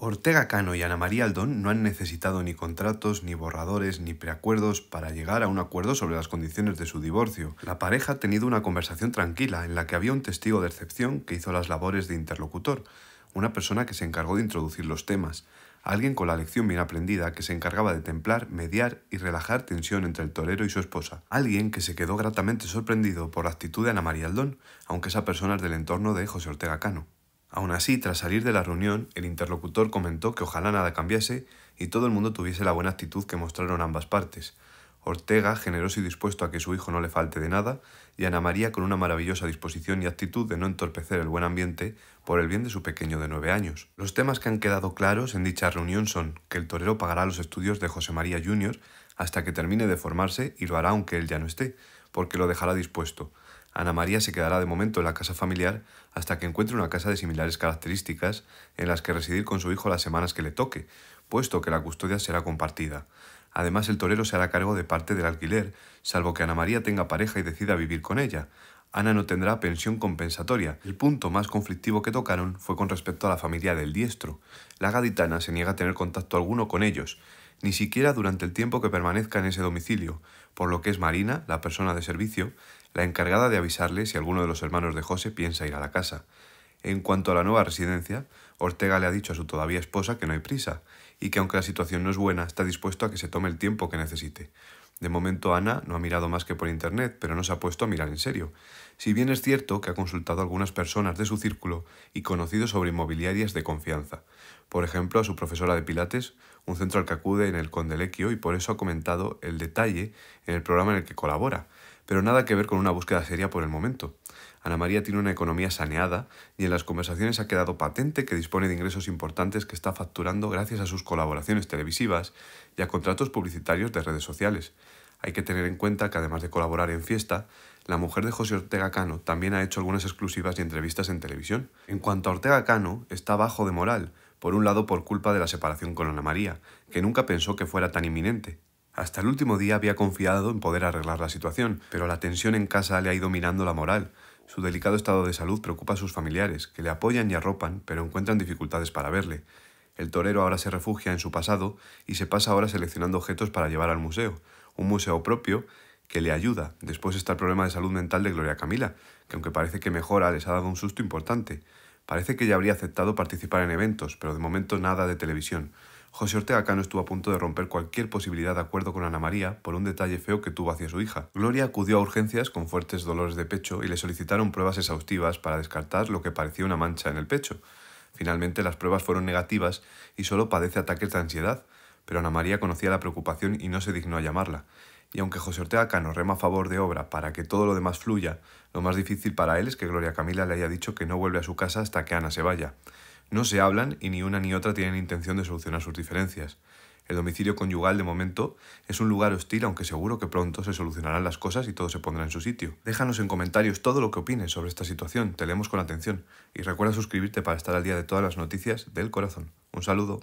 Ortega Cano y Ana María Aldón no han necesitado ni contratos, ni borradores, ni preacuerdos para llegar a un acuerdo sobre las condiciones de su divorcio. La pareja ha tenido una conversación tranquila en la que había un testigo de excepción que hizo las labores de interlocutor, una persona que se encargó de introducir los temas, alguien con la lección bien aprendida que se encargaba de templar, mediar y relajar tensión entre el torero y su esposa, alguien que se quedó gratamente sorprendido por la actitud de Ana María Aldón, aunque esa persona es del entorno de José Ortega Cano. Aún así, tras salir de la reunión, el interlocutor comentó que ojalá nada cambiase y todo el mundo tuviese la buena actitud que mostraron ambas partes. Ortega, generoso y dispuesto a que su hijo no le falte de nada, y Ana María con una maravillosa disposición y actitud de no entorpecer el buen ambiente por el bien de su pequeño de nueve años. Los temas que han quedado claros en dicha reunión son que el torero pagará los estudios de José María Jr. hasta que termine de formarse y lo hará aunque él ya no esté, porque lo dejará dispuesto, Ana María se quedará de momento en la casa familiar hasta que encuentre una casa de similares características en las que residir con su hijo las semanas que le toque, puesto que la custodia será compartida. Además, el torero se hará cargo de parte del alquiler, salvo que Ana María tenga pareja y decida vivir con ella. Ana no tendrá pensión compensatoria. El punto más conflictivo que tocaron fue con respecto a la familia del diestro. La gaditana se niega a tener contacto alguno con ellos, ni siquiera durante el tiempo que permanezca en ese domicilio, por lo que es Marina, la persona de servicio, la encargada de avisarle si alguno de los hermanos de José piensa ir a la casa. En cuanto a la nueva residencia, Ortega le ha dicho a su todavía esposa que no hay prisa, y que aunque la situación no es buena, está dispuesto a que se tome el tiempo que necesite, de momento Ana no ha mirado más que por Internet, pero no se ha puesto a mirar en serio. Si bien es cierto que ha consultado a algunas personas de su círculo y conocido sobre inmobiliarias de confianza. Por ejemplo, a su profesora de Pilates, un centro al que acude en el Condelequio y por eso ha comentado el detalle en el programa en el que colabora, pero nada que ver con una búsqueda seria por el momento. Ana María tiene una economía saneada y en las conversaciones ha quedado patente que dispone de ingresos importantes que está facturando gracias a sus colaboraciones televisivas y a contratos publicitarios de redes sociales. Hay que tener en cuenta que además de colaborar en Fiesta, la mujer de José Ortega Cano también ha hecho algunas exclusivas y entrevistas en televisión. En cuanto a Ortega Cano, está bajo de moral, por un lado por culpa de la separación con Ana María, que nunca pensó que fuera tan inminente, hasta el último día había confiado en poder arreglar la situación, pero la tensión en casa le ha ido minando la moral. Su delicado estado de salud preocupa a sus familiares, que le apoyan y arropan, pero encuentran dificultades para verle. El torero ahora se refugia en su pasado y se pasa ahora seleccionando objetos para llevar al museo, un museo propio que le ayuda. Después está el problema de salud mental de Gloria Camila, que aunque parece que mejora, les ha dado un susto importante. Parece que ya habría aceptado participar en eventos, pero de momento nada de televisión. José Ortega Cano estuvo a punto de romper cualquier posibilidad de acuerdo con Ana María por un detalle feo que tuvo hacia su hija. Gloria acudió a urgencias con fuertes dolores de pecho y le solicitaron pruebas exhaustivas para descartar lo que parecía una mancha en el pecho. Finalmente las pruebas fueron negativas y solo padece ataques de ansiedad, pero Ana María conocía la preocupación y no se dignó a llamarla. Y aunque José Ortega Cano rema a favor de obra para que todo lo demás fluya, lo más difícil para él es que Gloria Camila le haya dicho que no vuelve a su casa hasta que Ana se vaya. No se hablan y ni una ni otra tienen intención de solucionar sus diferencias. El domicilio conyugal, de momento, es un lugar hostil, aunque seguro que pronto se solucionarán las cosas y todo se pondrá en su sitio. Déjanos en comentarios todo lo que opines sobre esta situación, te leemos con atención. Y recuerda suscribirte para estar al día de todas las noticias del corazón. Un saludo.